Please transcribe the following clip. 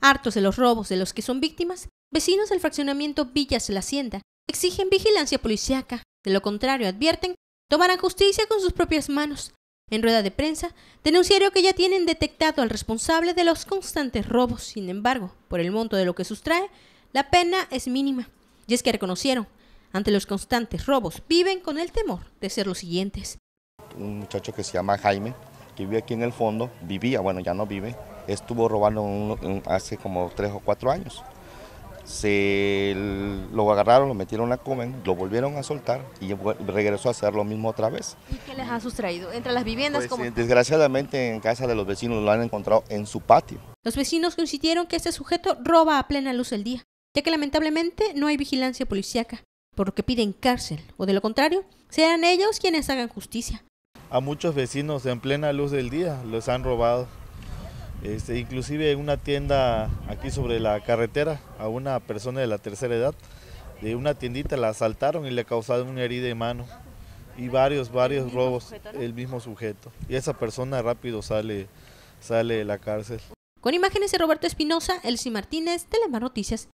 Hartos de los robos de los que son víctimas, vecinos del fraccionamiento Villas de La Hacienda exigen vigilancia policiaca. De lo contrario, advierten, tomarán justicia con sus propias manos. En rueda de prensa, denunciaron que ya tienen detectado al responsable de los constantes robos. Sin embargo, por el monto de lo que sustrae, la pena es mínima. Y es que reconocieron, ante los constantes robos, viven con el temor de ser los siguientes. Un muchacho que se llama Jaime, que vive aquí en el fondo, vivía, bueno, ya no vive, estuvo robando hace como tres o cuatro años. Se lo agarraron, lo metieron a comen, lo volvieron a soltar y regresó a hacer lo mismo otra vez. ¿Y qué les ha sustraído? ¿Entre las viviendas? Pues, como... Eh, desgraciadamente en casa de los vecinos lo han encontrado en su patio. Los vecinos insistieron que este sujeto roba a plena luz del día, ya que lamentablemente no hay vigilancia policíaca, por lo que piden cárcel, o de lo contrario, sean ellos quienes hagan justicia. A muchos vecinos en plena luz del día los han robado. Este, inclusive en una tienda aquí sobre la carretera a una persona de la tercera edad, de una tiendita la asaltaron y le causaron una herida de mano y varios, varios robos, el mismo sujeto. Y esa persona rápido sale, sale de la cárcel. Con imágenes de Roberto Espinosa, Elsie Martínez, Telemar Noticias.